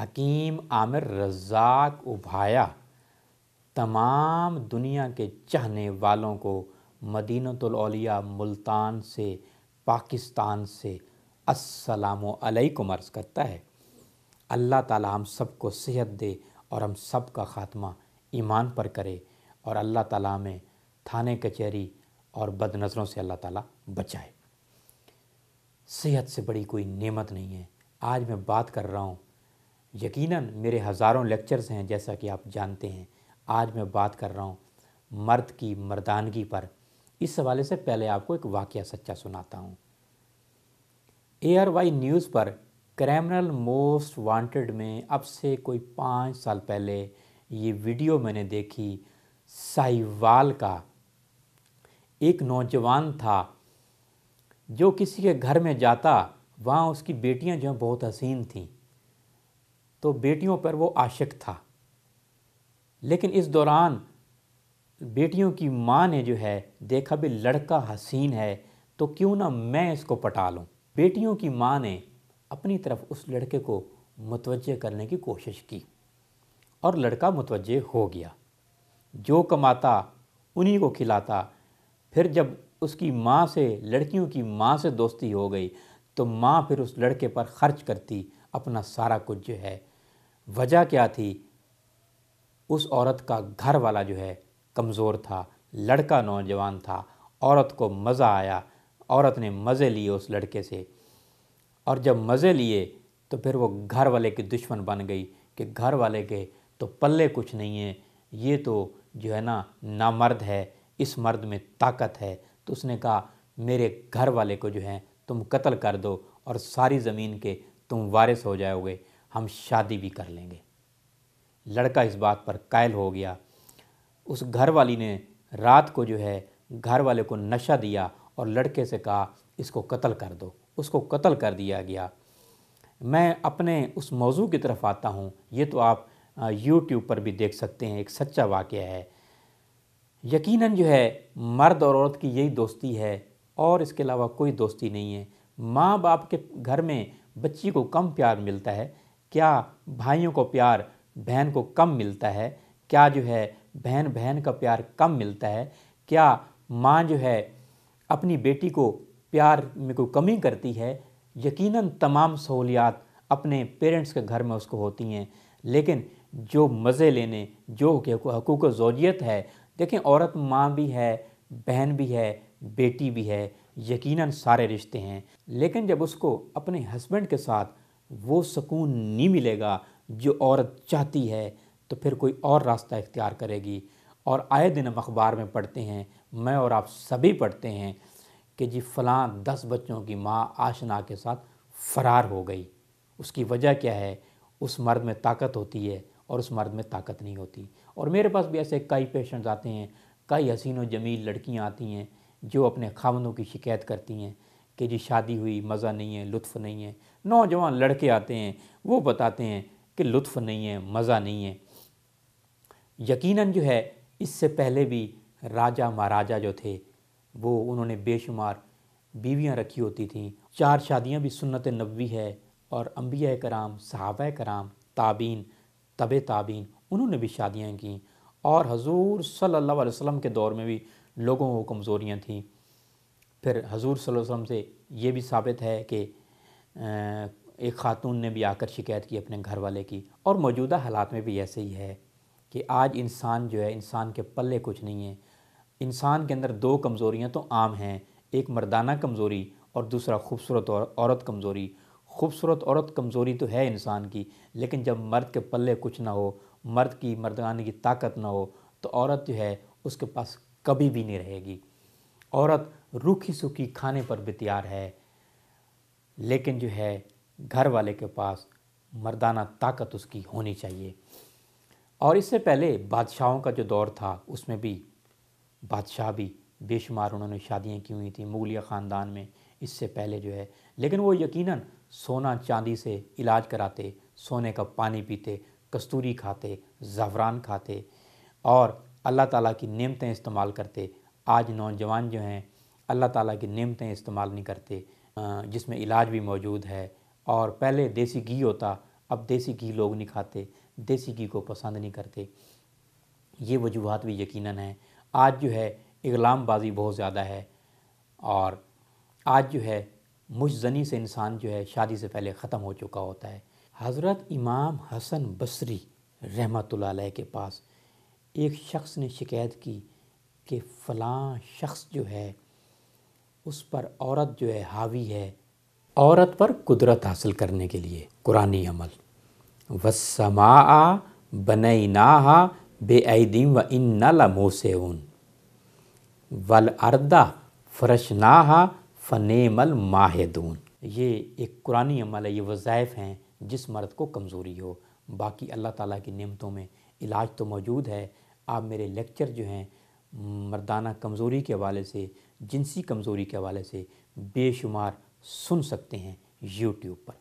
हकीम आमिर रज़ाक उभाया तमाम दुनिया के चाहने वालों को मदीनतौलिया मुल्तान से पाकिस्तान से असलकुम अर्ज़ करता है अल्लाह ताला हम सबको सेहत दे और हम सब का ख़ात्मा ईमान पर करे और अल्लाह ताला में थाने कचहरी और बद नज़रों से अल्लाह ताला बचाए सेहत से बड़ी कोई नेमत नहीं है आज मैं बात कर रहा हूँ यकीनन मेरे हज़ारों लेक्चर्स हैं जैसा कि आप जानते हैं आज मैं बात कर रहा हूँ मर्द की मर्दानगी पर इस हवाले से पहले आपको एक वाक़ सच्चा सुनाता हूँ ए आर वाई न्यूज़ पर क्रिमिनल मोस्ट वांटेड में अब से कोई पाँच साल पहले ये वीडियो मैंने देखी साहिवाल का एक नौजवान था जो किसी के घर में जाता वहाँ उसकी बेटियाँ जो हैं बहुत हसीन थीं तो बेटियों पर वो आशिक था लेकिन इस दौरान बेटियों की माँ ने जो है देखा भी लड़का हसीन है तो क्यों ना मैं इसको पटा लूँ बेटियों की माँ ने अपनी तरफ उस लड़के को मुतवजह करने की कोशिश की और लड़का मुतवजह हो गया जो कमाता उन्हीं को खिलाता फिर जब उसकी माँ से लड़कियों की माँ से दोस्ती हो गई तो माँ फिर उस लड़के पर ख़र्च करती अपना सारा कुछ जो है वजह क्या थी उस औरत का घर वाला जो है कमज़ोर था लड़का नौजवान था औरत को मज़ा आया औरत ने मज़े लिए उस लड़के से और जब मज़े लिए तो फिर वो घर वाले की दुश्मन बन गई कि घर वाले के तो पल्ले कुछ नहीं है ये तो जो है ना नामर्द है इस मर्द में ताकत है तो उसने कहा मेरे घर वाले को जो है तुम कत्ल कर दो और सारी ज़मीन के तुम वारिस हो जाओगे हम शादी भी कर लेंगे लड़का इस बात पर कायल हो गया उस घर वाली ने रात को जो है घर वाले को नशा दिया और लड़के से कहा इसको कत्ल कर दो उसको कत्ल कर दिया गया मैं अपने उस मौजू की तरफ आता हूँ ये तो आप यूट्यूब पर भी देख सकते हैं एक सच्चा वाक़ है यकीनन जो है मर्द और औरत की यही दोस्ती है और इसके अलावा कोई दोस्ती नहीं है माँ बाप के घर में बच्ची को कम प्यार मिलता है क्या भाइयों को प्यार बहन को कम मिलता है क्या जो है बहन बहन का प्यार कम मिलता है क्या माँ जो है अपनी बेटी को प्यार में कोई कमी करती है यकीनन तमाम सहूलियात अपने पेरेंट्स के घर में उसको होती हैं लेकिन जो मज़े लेने जो हकूक जोजियत है देखें औरत माँ भी है बहन भी है बेटी भी है यकीनन सारे रिश्ते हैं लेकिन जब उसको अपने हस्बैंड के साथ वो सुकून नहीं मिलेगा जो औरत चाहती है तो फिर कोई और रास्ता इख्तियार करेगी और आए दिन हम अखबार में पढ़ते हैं मैं और आप सभी पढ़ते हैं कि जी फलां दस बच्चों की माँ आशना के साथ फ़रार हो गई उसकी वजह क्या है उस मर्द में ताकत होती है और उस मर्द में ताकत नहीं होती और मेरे पास भी ऐसे कई पेशेंट्स आते हैं कई हसीन जमील लड़कियाँ आती हैं जो अपने खामनों की शिकायत करती हैं कि जी शादी हुई मज़ा नहीं है लुत्फ़ नहीं है नौजवान लड़के आते हैं वो बताते हैं कि लुत्फ़ नहीं है मज़ा नहीं है यकीनन जो है इससे पहले भी राजा महाराजा जो थे वो उन्होंने बेशुमार बीवियां रखी होती थीं चार शादियां भी सुन्नत नबी है और अम्बिया कराम सहाब कराम ताबीन तब ताबीन उन्होंने भी शादियाँ की और हजूर सल्ला वसम के दौर में भी लोगों को कमज़ोरियाँ थीं फिर हजूर वसम से ये भी साबित है कि एक ख़ातून ने भी आकर शिकायत की अपने घर वाले की और मौजूदा हालात में भी ऐसे ही है कि आज इंसान जो है इंसान के पल्ले कुछ नहीं है इंसान के अंदर दो कमज़ोरियाँ तो आम हैं एक मर्दाना कमज़ोरी और दूसरा खूबसूरत और, औरत कमज़ोरी खूबसूरत औरत कमज़ोरी तो है इंसान की लेकिन जब मर्द के पल्ले कुछ ना हो मर्द की मर्दाने की ताकत ना हो तो औरत जो है उसके पास कभी भी नहीं रहेगी औरत रूखी सूखी खाने पर भी तैयार है लेकिन जो है घर वाले के पास मर्दाना ताकत उसकी होनी चाहिए और इससे पहले बादशाहों का जो दौर था उसमें भी बादशाह भी बेशुमार उन्होंने शादियाँ की हुई थी मुगलिया ख़ानदान में इससे पहले जो है लेकिन वो यकीनन सोना चांदी से इलाज कराते सोने का पानी पीते कस्तूरी खाते जवरान खाते और अल्लाह ताला की नियमतें इस्तेमाल करते आज नौजवान जो हैं अल्लाह ताला की नियमतें इस्तेमाल नहीं करते जिसमें इलाज भी मौजूद है और पहले देसी घी होता अब देसी घी लोग नहीं खाते देसी घी को पसंद नहीं करते ये वजूहत भी यकीनन है आज जो है इगलामबाजी बहुत ज़्यादा है और आज जो है मुशनी से इंसान जो है शादी से पहले ख़त्म हो चुका होता है हज़रत इमाम हसन बसरी रहमत के पास एक शख्स ने शिकायत की कि फ़लाँ शख्स जो है उस पर औरत जो है हावी है औरत पर कुदरत हासिल करने के लिए कुरानी अमल वसमा बनई नाहा बेदीम व इन न मोसे उन वल अरदा फरश नाहा फ़नेमल माहेदून ये एक कुरानी अमल है ये वज़ायफ़ हैं जिस मर्द को कमज़ोरी हो बाकी अल्लाह ताला की नियमतों में इलाज तो मौजूद है आप मेरे लेक्चर जो हैं मर्दाना कमज़ोरी के हवाले से जिनसी कमज़ोरी के हवाले से बेशुमार सुन सकते हैं यूट्यूब पर